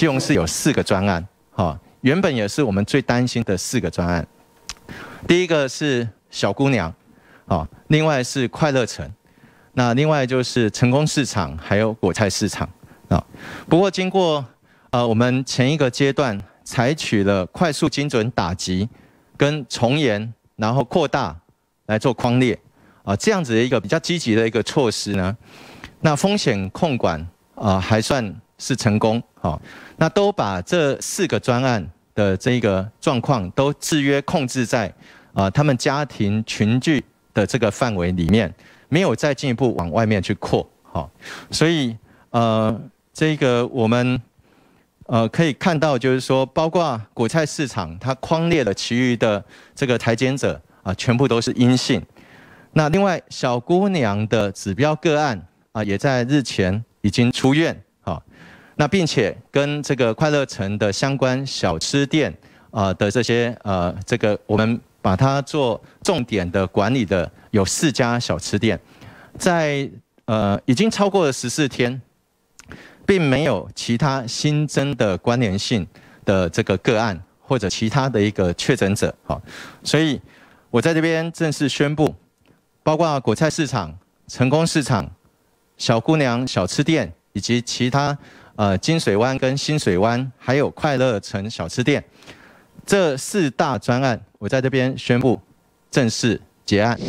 金融是有四个专案，哈，原本也是我们最担心的四个专案。第一个是小姑娘，好，另外是快乐城，那另外就是成功市场，还有果菜市场，啊，不过经过呃我们前一个阶段采取了快速精准打击、跟从严，然后扩大来做框列，啊，这样子的一个比较积极的一个措施呢，那风险控管啊还算。是成功好，那都把这四个专案的这个状况都制约控制在，啊，他们家庭群聚的这个范围里面，没有再进一步往外面去扩好，所以呃，这个我们呃可以看到，就是说，包括果菜市场它框列的其余的这个裁剪者啊，全部都是阴性，那另外小姑娘的指标个案啊，也在日前已经出院好。那并且跟这个快乐城的相关小吃店啊的这些呃，这个我们把它做重点的管理的有四家小吃店，在呃已经超过了十四天，并没有其他新增的关联性的这个个案或者其他的一个确诊者啊，所以我在这边正式宣布，包括果菜市场、成功市场、小姑娘小吃店以及其他。呃，金水湾、跟新水湾，还有快乐城小吃店，这四大专案，我在这边宣布正式结案。